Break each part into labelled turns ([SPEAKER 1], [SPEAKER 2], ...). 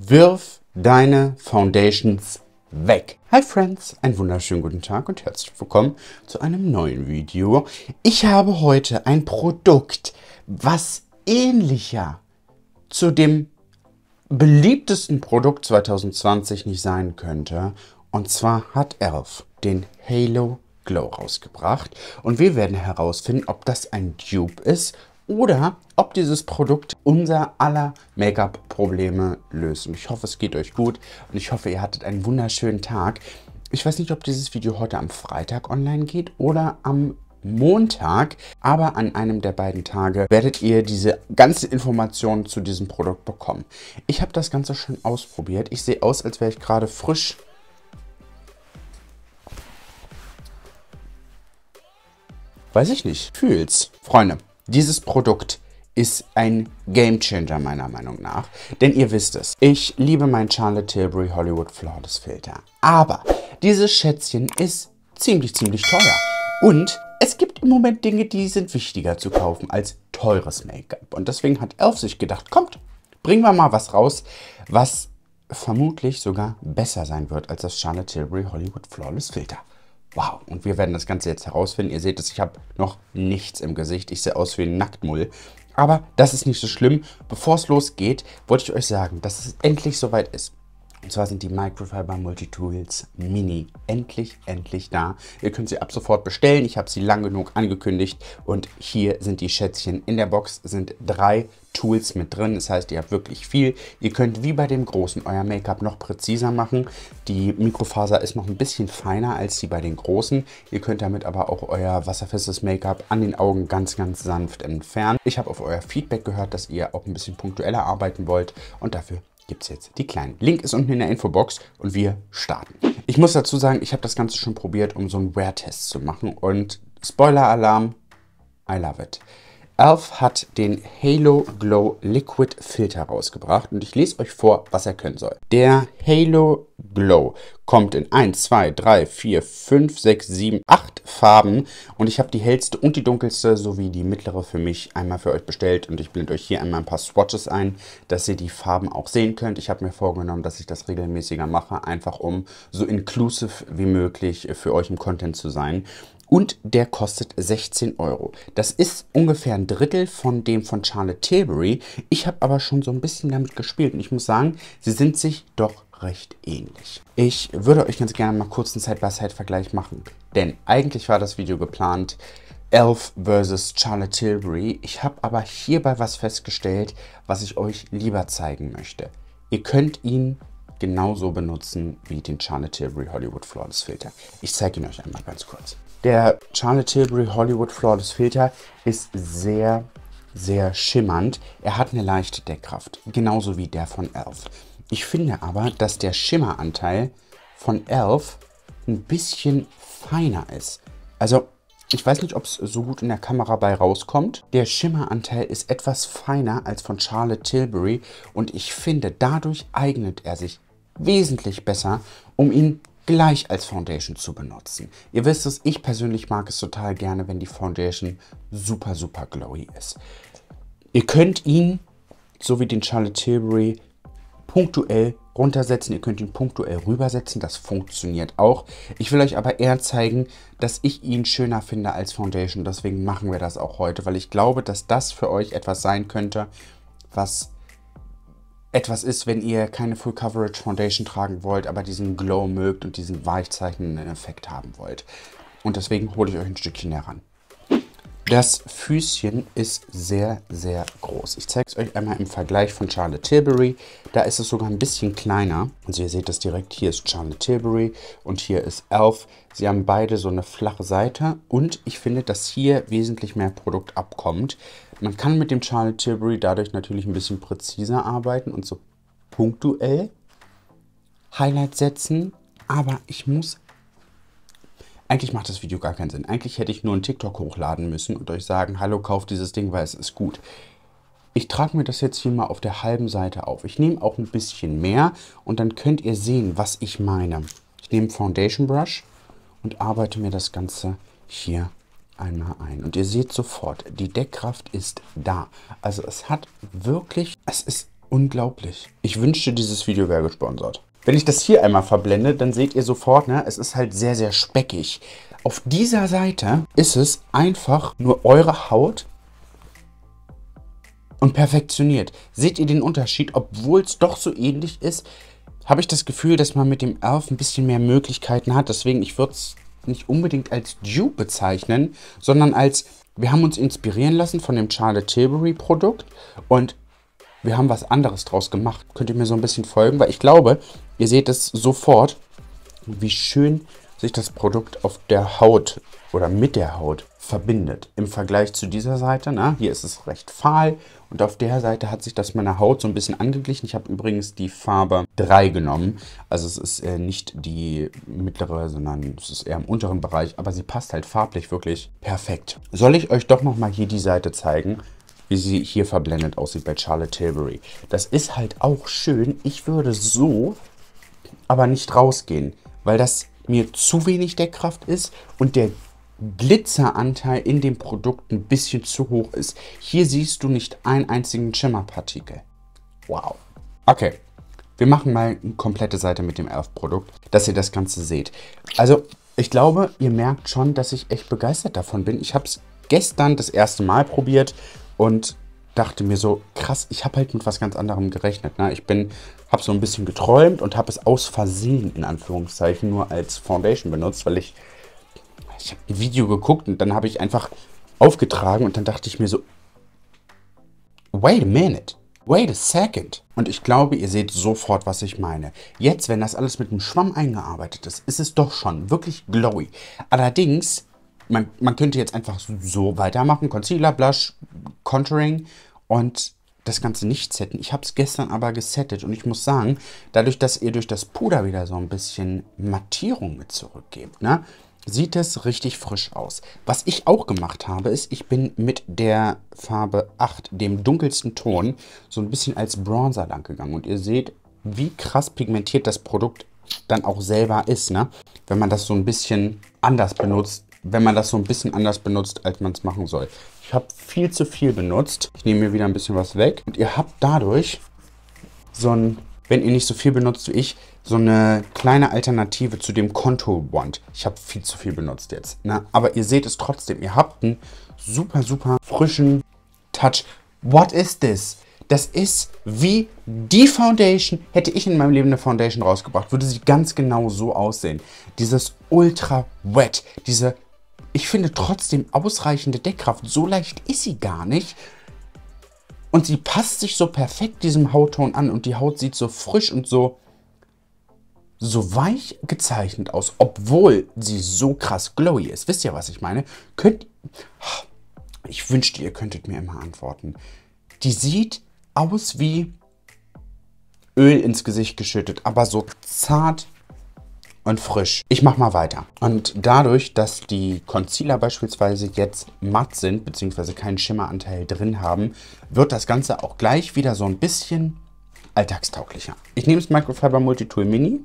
[SPEAKER 1] Wirf deine Foundations weg. Hi Friends, einen wunderschönen guten Tag und herzlich willkommen zu einem neuen Video. Ich habe heute ein Produkt, was ähnlicher zu dem beliebtesten Produkt 2020 nicht sein könnte. Und zwar hat Elf den Halo Glow rausgebracht und wir werden herausfinden, ob das ein Dupe ist oder ob dieses Produkt unser aller Make-up-Probleme lösen. Ich hoffe, es geht euch gut und ich hoffe, ihr hattet einen wunderschönen Tag. Ich weiß nicht, ob dieses Video heute am Freitag online geht oder am Montag, aber an einem der beiden Tage werdet ihr diese ganze Information zu diesem Produkt bekommen. Ich habe das Ganze schon ausprobiert. Ich sehe aus, als wäre ich gerade frisch weiß ich nicht, fühl's. Freunde, dieses Produkt ist ein Game Changer meiner Meinung nach. Denn ihr wisst es, ich liebe meinen Charlotte Tilbury Hollywood Flawless Filter. Aber dieses Schätzchen ist ziemlich, ziemlich teuer. Und es gibt im Moment Dinge, die sind wichtiger zu kaufen als teures Make-up. Und deswegen hat Elf sich gedacht, kommt, bringen wir mal was raus, was vermutlich sogar besser sein wird als das Charlotte Tilbury Hollywood Flawless Filter. Wow, und wir werden das Ganze jetzt herausfinden. Ihr seht es, ich habe noch nichts im Gesicht. Ich sehe aus wie ein Nacktmull. Aber das ist nicht so schlimm. Bevor es losgeht, wollte ich euch sagen, dass es endlich soweit ist. Und zwar sind die Microfiber Multitools Mini endlich, endlich da. Ihr könnt sie ab sofort bestellen. Ich habe sie lang genug angekündigt. Und hier sind die Schätzchen. In der Box sind drei Tools mit drin. Das heißt, ihr habt wirklich viel. Ihr könnt wie bei dem großen euer Make-up noch präziser machen. Die Mikrofaser ist noch ein bisschen feiner als die bei den großen. Ihr könnt damit aber auch euer wasserfestes Make-up an den Augen ganz, ganz sanft entfernen. Ich habe auf euer Feedback gehört, dass ihr auch ein bisschen punktueller arbeiten wollt und dafür gibt es jetzt die kleinen. Link ist unten in der Infobox und wir starten. Ich muss dazu sagen, ich habe das Ganze schon probiert, um so einen Wear-Test zu machen und Spoiler-Alarm, I love it. Elf hat den Halo Glow Liquid Filter rausgebracht und ich lese euch vor, was er können soll. Der Halo Glow kommt in 1, 2, 3, 4, 5, 6, 7, 8 Farben und ich habe die hellste und die dunkelste sowie die mittlere für mich einmal für euch bestellt und ich blende euch hier einmal ein paar Swatches ein, dass ihr die Farben auch sehen könnt. Ich habe mir vorgenommen, dass ich das regelmäßiger mache, einfach um so inclusive wie möglich für euch im Content zu sein und der kostet 16 Euro. Das ist ungefähr ein Drittel von dem von Charlotte Tilbury. Ich habe aber schon so ein bisschen damit gespielt und ich muss sagen, sie sind sich doch recht ähnlich. Ich würde euch ganz gerne mal kurz einen Side-by-Side-Vergleich machen, denn eigentlich war das Video geplant Elf vs. Charlotte Tilbury. Ich habe aber hierbei was festgestellt, was ich euch lieber zeigen möchte. Ihr könnt ihn genauso benutzen wie den Charlotte Tilbury Hollywood Flawless Filter. Ich zeige ihn euch einmal ganz kurz. Der Charlotte Tilbury Hollywood Flawless Filter ist sehr, sehr schimmernd. Er hat eine leichte Deckkraft, genauso wie der von Elf. Ich finde aber, dass der Schimmeranteil von Elf ein bisschen feiner ist. Also, ich weiß nicht, ob es so gut in der Kamera bei rauskommt. Der Schimmeranteil ist etwas feiner als von Charlotte Tilbury und ich finde, dadurch eignet er sich wesentlich besser, um ihn gleich als Foundation zu benutzen. Ihr wisst es, ich persönlich mag es total gerne, wenn die Foundation super, super glowy ist. Ihr könnt ihn, so wie den Charlotte Tilbury, punktuell runtersetzen. Ihr könnt ihn punktuell rübersetzen. Das funktioniert auch. Ich will euch aber eher zeigen, dass ich ihn schöner finde als Foundation. Deswegen machen wir das auch heute, weil ich glaube, dass das für euch etwas sein könnte, was etwas ist, wenn ihr keine Full Coverage Foundation tragen wollt, aber diesen Glow mögt und diesen weichzeichnenden Effekt haben wollt. Und deswegen hole ich euch ein Stückchen heran. Das Füßchen ist sehr, sehr groß. Ich zeige es euch einmal im Vergleich von Charlotte Tilbury. Da ist es sogar ein bisschen kleiner. Also ihr seht das direkt, hier ist Charlotte Tilbury und hier ist Elf. Sie haben beide so eine flache Seite und ich finde, dass hier wesentlich mehr Produkt abkommt. Man kann mit dem Charlotte Tilbury dadurch natürlich ein bisschen präziser arbeiten und so punktuell Highlights setzen. Aber ich muss eigentlich macht das Video gar keinen Sinn. Eigentlich hätte ich nur einen TikTok hochladen müssen und euch sagen, hallo, kauft dieses Ding, weil es ist gut. Ich trage mir das jetzt hier mal auf der halben Seite auf. Ich nehme auch ein bisschen mehr und dann könnt ihr sehen, was ich meine. Ich nehme Foundation Brush und arbeite mir das Ganze hier einmal ein. Und ihr seht sofort, die Deckkraft ist da. Also es hat wirklich, es ist unglaublich. Ich wünschte, dieses Video wäre gesponsert. Wenn ich das hier einmal verblende, dann seht ihr sofort, ne, es ist halt sehr, sehr speckig. Auf dieser Seite ist es einfach nur eure Haut und perfektioniert. Seht ihr den Unterschied? Obwohl es doch so ähnlich ist, habe ich das Gefühl, dass man mit dem Elf ein bisschen mehr Möglichkeiten hat. Deswegen, ich würde es nicht unbedingt als Dupe bezeichnen, sondern als, wir haben uns inspirieren lassen von dem Charlotte Tilbury Produkt und wir haben was anderes draus gemacht. Könnt ihr mir so ein bisschen folgen? Weil ich glaube, ihr seht es sofort, wie schön sich das Produkt auf der Haut oder mit der Haut verbindet. Im Vergleich zu dieser Seite, na, ne? hier ist es recht fahl und auf der Seite hat sich das meiner Haut so ein bisschen angeglichen. Ich habe übrigens die Farbe 3 genommen, also es ist äh, nicht die mittlere, sondern es ist eher im unteren Bereich, aber sie passt halt farblich wirklich perfekt. Soll ich euch doch nochmal hier die Seite zeigen? wie sie hier verblendet aussieht bei Charlotte Tilbury. Das ist halt auch schön. Ich würde so aber nicht rausgehen, weil das mir zu wenig Deckkraft ist und der Glitzeranteil in dem Produkt ein bisschen zu hoch ist. Hier siehst du nicht einen einzigen Schimmerpartikel. Wow. Okay, wir machen mal eine komplette Seite mit dem Elf-Produkt, dass ihr das Ganze seht. Also, ich glaube, ihr merkt schon, dass ich echt begeistert davon bin. Ich habe es gestern das erste Mal probiert und dachte mir so, krass, ich habe halt mit was ganz anderem gerechnet. Ne? Ich bin, habe so ein bisschen geträumt und habe es aus Versehen, in Anführungszeichen, nur als Foundation benutzt, weil ich, ich habe ein Video geguckt und dann habe ich einfach aufgetragen und dann dachte ich mir so, wait a minute. Wait a second. Und ich glaube, ihr seht sofort, was ich meine. Jetzt, wenn das alles mit einem Schwamm eingearbeitet ist, ist es doch schon wirklich glowy. Allerdings man, man könnte jetzt einfach so weitermachen, Concealer, Blush, Contouring und das Ganze nicht setten. Ich habe es gestern aber gesettet und ich muss sagen, dadurch, dass ihr durch das Puder wieder so ein bisschen Mattierung mit zurückgebt, ne, sieht es richtig frisch aus. Was ich auch gemacht habe, ist, ich bin mit der Farbe 8, dem dunkelsten Ton, so ein bisschen als Bronzer lang gegangen. Und ihr seht, wie krass pigmentiert das Produkt dann auch selber ist. Ne? Wenn man das so ein bisschen anders benutzt, wenn man das so ein bisschen anders benutzt, als man es machen soll. Ich habe viel zu viel benutzt. Ich nehme mir wieder ein bisschen was weg. Und ihr habt dadurch so ein, wenn ihr nicht so viel benutzt wie ich, so eine kleine Alternative zu dem contour wand Ich habe viel zu viel benutzt jetzt. Ne? Aber ihr seht es trotzdem. Ihr habt einen super, super frischen Touch. What is this? Das ist wie die Foundation. Hätte ich in meinem Leben eine Foundation rausgebracht, würde sie ganz genau so aussehen. Dieses ultra wet, diese ich finde trotzdem ausreichende Deckkraft. So leicht ist sie gar nicht. Und sie passt sich so perfekt diesem Hautton an und die Haut sieht so frisch und so, so weich gezeichnet aus, obwohl sie so krass glowy ist. Wisst ihr, was ich meine? Könnt, ich wünschte, ihr könntet mir immer antworten. Die sieht aus wie Öl ins Gesicht geschüttet, aber so zart und frisch. Ich mache mal weiter. Und dadurch, dass die Concealer beispielsweise jetzt matt sind, beziehungsweise keinen Schimmeranteil drin haben, wird das Ganze auch gleich wieder so ein bisschen alltagstauglicher. Ich nehme das Microfiber Multitool Mini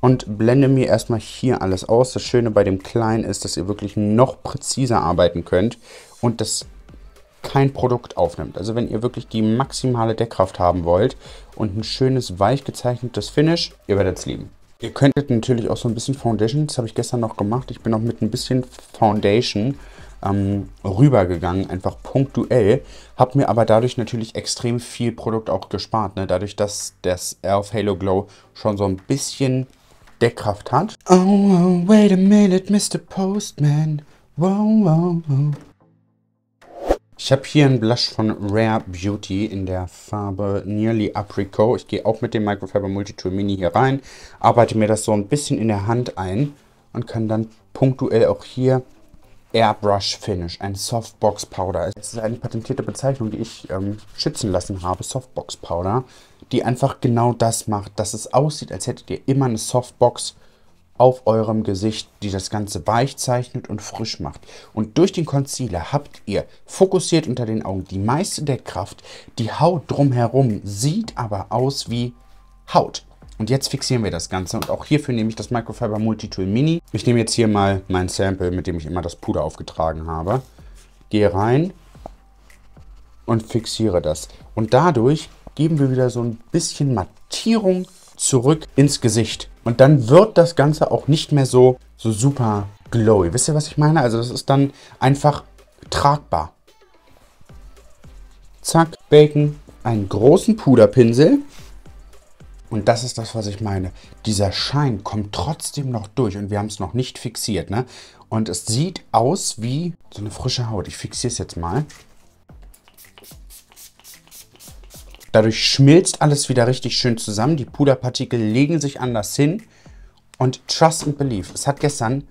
[SPEAKER 1] und blende mir erstmal hier alles aus. Das Schöne bei dem Kleinen ist, dass ihr wirklich noch präziser arbeiten könnt und das kein Produkt aufnimmt. Also wenn ihr wirklich die maximale Deckkraft haben wollt und ein schönes, weich gezeichnetes Finish, ihr werdet es lieben. Ihr könntet natürlich auch so ein bisschen Foundation, das habe ich gestern noch gemacht, ich bin auch mit ein bisschen Foundation ähm, rübergegangen, einfach punktuell, habe mir aber dadurch natürlich extrem viel Produkt auch gespart, ne? dadurch, dass das Elf Halo Glow schon so ein bisschen Deckkraft hat. Oh, oh wait a minute, Mr. Postman. Wow, wow, wow. Ich habe hier einen Blush von Rare Beauty in der Farbe Nearly Apricot. Ich gehe auch mit dem Microfiber Multitool Mini hier rein, arbeite mir das so ein bisschen in der Hand ein und kann dann punktuell auch hier Airbrush Finish, ein Softbox Powder. Es ist eine patentierte Bezeichnung, die ich ähm, schützen lassen habe, Softbox Powder, die einfach genau das macht, dass es aussieht, als hättet ihr immer eine Softbox auf eurem Gesicht, die das Ganze weich zeichnet und frisch macht. Und durch den Concealer habt ihr fokussiert unter den Augen die meiste der Kraft. Die Haut drumherum sieht aber aus wie Haut. Und jetzt fixieren wir das Ganze und auch hierfür nehme ich das Microfiber Multitool Mini. Ich nehme jetzt hier mal mein Sample, mit dem ich immer das Puder aufgetragen habe. Gehe rein und fixiere das. Und dadurch geben wir wieder so ein bisschen Mattierung zurück ins Gesicht. Und dann wird das Ganze auch nicht mehr so, so super glowy. Wisst ihr, was ich meine? Also das ist dann einfach tragbar. Zack, Bacon, einen großen Puderpinsel. Und das ist das, was ich meine. Dieser Schein kommt trotzdem noch durch und wir haben es noch nicht fixiert. Ne? Und es sieht aus wie so eine frische Haut. Ich fixiere es jetzt mal. Dadurch schmilzt alles wieder richtig schön zusammen. Die Puderpartikel legen sich anders hin. Und Trust and believe, Es hat gestern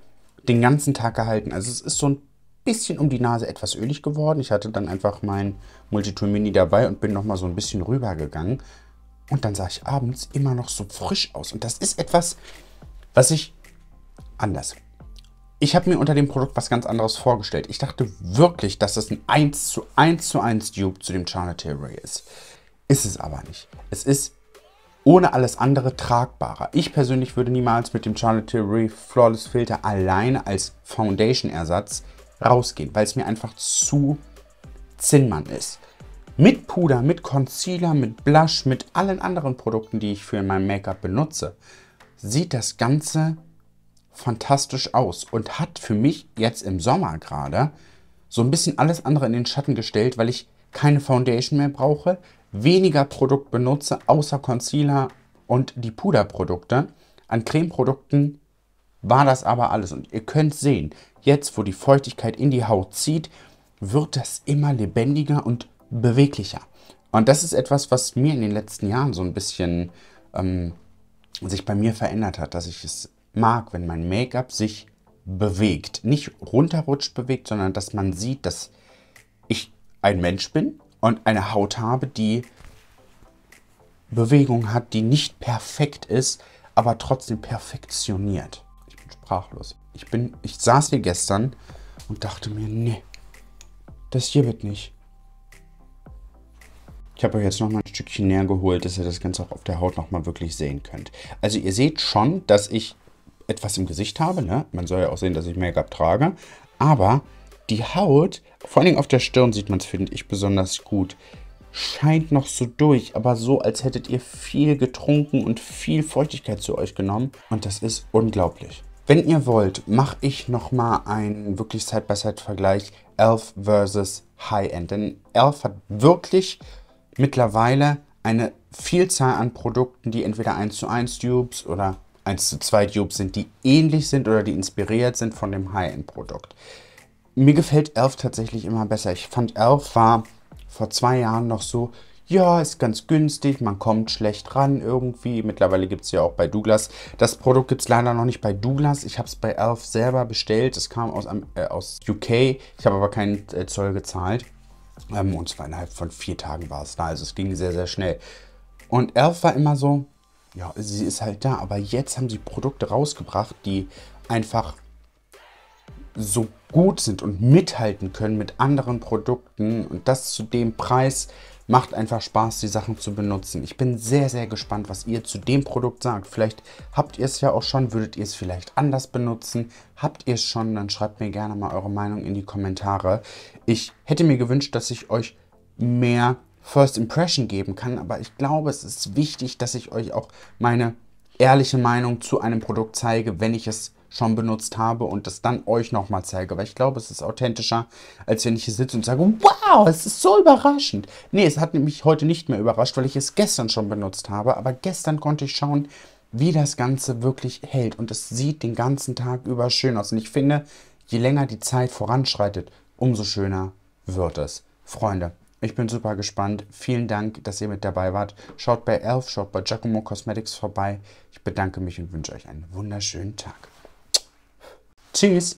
[SPEAKER 1] den ganzen Tag gehalten. Also es ist so ein bisschen um die Nase etwas ölig geworden. Ich hatte dann einfach mein Multitool Mini dabei und bin nochmal so ein bisschen rübergegangen. Und dann sah ich abends immer noch so frisch aus. Und das ist etwas, was ich anders. Ich habe mir unter dem Produkt was ganz anderes vorgestellt. Ich dachte wirklich, dass das ein 1 zu 1 zu 1 Dupe zu dem Charlotte Tilbury ist. Ist es aber nicht. Es ist ohne alles andere tragbarer. Ich persönlich würde niemals mit dem Charlotte Tilbury Flawless Filter alleine als Foundation-Ersatz rausgehen, weil es mir einfach zu Zinnmann ist. Mit Puder, mit Concealer, mit Blush, mit allen anderen Produkten, die ich für mein Make-up benutze, sieht das Ganze fantastisch aus und hat für mich jetzt im Sommer gerade so ein bisschen alles andere in den Schatten gestellt, weil ich keine Foundation mehr brauche, weniger Produkt benutze, außer Concealer und die Puderprodukte. An Cremeprodukten war das aber alles. Und ihr könnt sehen, jetzt wo die Feuchtigkeit in die Haut zieht, wird das immer lebendiger und beweglicher. Und das ist etwas, was mir in den letzten Jahren so ein bisschen ähm, sich bei mir verändert hat, dass ich es mag, wenn mein Make-up sich bewegt. Nicht runterrutscht bewegt, sondern dass man sieht, dass ich ein Mensch bin, und eine Haut habe, die Bewegung hat, die nicht perfekt ist, aber trotzdem perfektioniert. Ich bin sprachlos. Ich bin, ich saß hier gestern und dachte mir, nee, das hier wird nicht. Ich habe euch jetzt nochmal ein Stückchen näher geholt, dass ihr das Ganze auch auf der Haut nochmal wirklich sehen könnt. Also ihr seht schon, dass ich etwas im Gesicht habe. Ne? Man soll ja auch sehen, dass ich Make-up trage. Aber die Haut, vor allem auf der Stirn sieht man es, finde ich, besonders gut. Scheint noch so durch, aber so, als hättet ihr viel getrunken und viel Feuchtigkeit zu euch genommen. Und das ist unglaublich. Wenn ihr wollt, mache ich nochmal einen wirklich Side-by-Side-Vergleich Elf versus High-End. Denn Elf hat wirklich mittlerweile eine Vielzahl an Produkten, die entweder 1 zu 1 Dupes oder 1 zu 2 Dupes sind, die ähnlich sind oder die inspiriert sind von dem High-End-Produkt. Mir gefällt Elf tatsächlich immer besser. Ich fand Elf war vor zwei Jahren noch so, ja, ist ganz günstig, man kommt schlecht ran irgendwie. Mittlerweile gibt es ja auch bei Douglas. Das Produkt gibt es leider noch nicht bei Douglas. Ich habe es bei Elf selber bestellt. Es kam aus, äh, aus UK. Ich habe aber keinen äh, Zoll gezahlt. Ähm, und zwar innerhalb von vier Tagen war es da. Also es ging sehr, sehr schnell. Und Elf war immer so, ja, sie ist halt da. Aber jetzt haben sie Produkte rausgebracht, die einfach so gut sind und mithalten können mit anderen Produkten und das zu dem Preis, macht einfach Spaß, die Sachen zu benutzen. Ich bin sehr, sehr gespannt, was ihr zu dem Produkt sagt. Vielleicht habt ihr es ja auch schon, würdet ihr es vielleicht anders benutzen? Habt ihr es schon? Dann schreibt mir gerne mal eure Meinung in die Kommentare. Ich hätte mir gewünscht, dass ich euch mehr First Impression geben kann, aber ich glaube, es ist wichtig, dass ich euch auch meine ehrliche Meinung zu einem Produkt zeige, wenn ich es schon benutzt habe und das dann euch nochmal zeige. Weil ich glaube, es ist authentischer, als wenn ich hier sitze und sage, wow, es ist so überraschend. Nee, es hat mich heute nicht mehr überrascht, weil ich es gestern schon benutzt habe. Aber gestern konnte ich schauen, wie das Ganze wirklich hält. Und es sieht den ganzen Tag über schön aus. Und ich finde, je länger die Zeit voranschreitet, umso schöner wird es. Freunde, ich bin super gespannt. Vielen Dank, dass ihr mit dabei wart. Schaut bei Elf, schaut bei Giacomo Cosmetics vorbei. Ich bedanke mich und wünsche euch einen wunderschönen Tag. Tschüss.